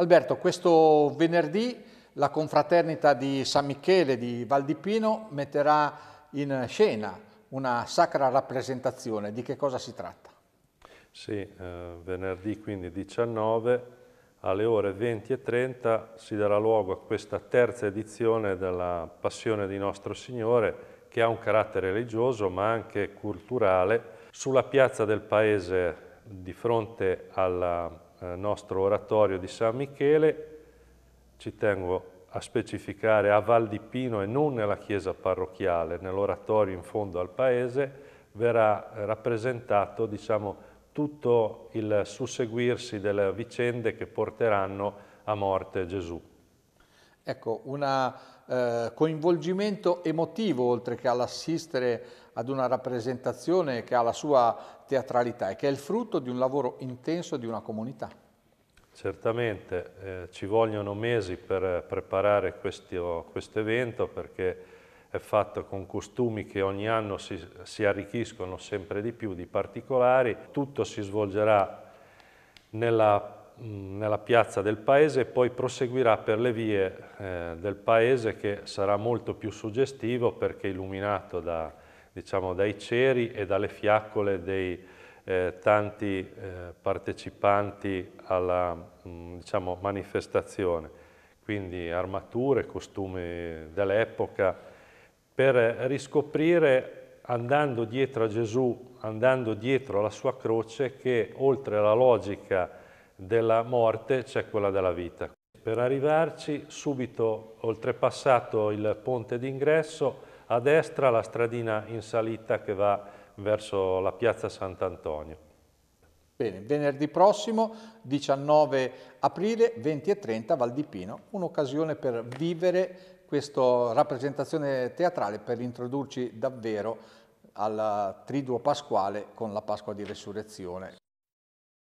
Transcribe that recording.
Alberto, questo venerdì la confraternita di San Michele di Valdipino metterà in scena una sacra rappresentazione. Di che cosa si tratta? Sì, eh, venerdì quindi 19 alle ore 20.30 si darà luogo a questa terza edizione della Passione di Nostro Signore che ha un carattere religioso ma anche culturale sulla piazza del paese di fronte alla eh, nostro oratorio di San Michele, ci tengo a specificare a Val di Pino e non nella chiesa parrocchiale, nell'oratorio in fondo al paese, verrà rappresentato diciamo, tutto il susseguirsi delle vicende che porteranno a morte Gesù. Ecco, un eh, coinvolgimento emotivo oltre che all'assistere ad una rappresentazione che ha la sua teatralità e che è il frutto di un lavoro intenso di una comunità. Certamente, eh, ci vogliono mesi per preparare questo quest evento perché è fatto con costumi che ogni anno si, si arricchiscono sempre di più di particolari. Tutto si svolgerà nella nella piazza del paese e poi proseguirà per le vie eh, del paese che sarà molto più suggestivo perché illuminato da, diciamo, dai ceri e dalle fiaccole dei eh, tanti eh, partecipanti alla mh, mm, diciamo, manifestazione, quindi armature, costumi dell'epoca, per riscoprire andando dietro a Gesù, andando dietro alla sua croce, che oltre alla logica della morte c'è quella della vita. Per arrivarci subito oltrepassato il ponte d'ingresso a destra la stradina in salita che va verso la piazza Sant'Antonio. Bene, venerdì prossimo, 19 aprile, 20 e 30, Val di Pino, un'occasione per vivere questa rappresentazione teatrale, per introdurci davvero al triduo pasquale con la Pasqua di Resurrezione.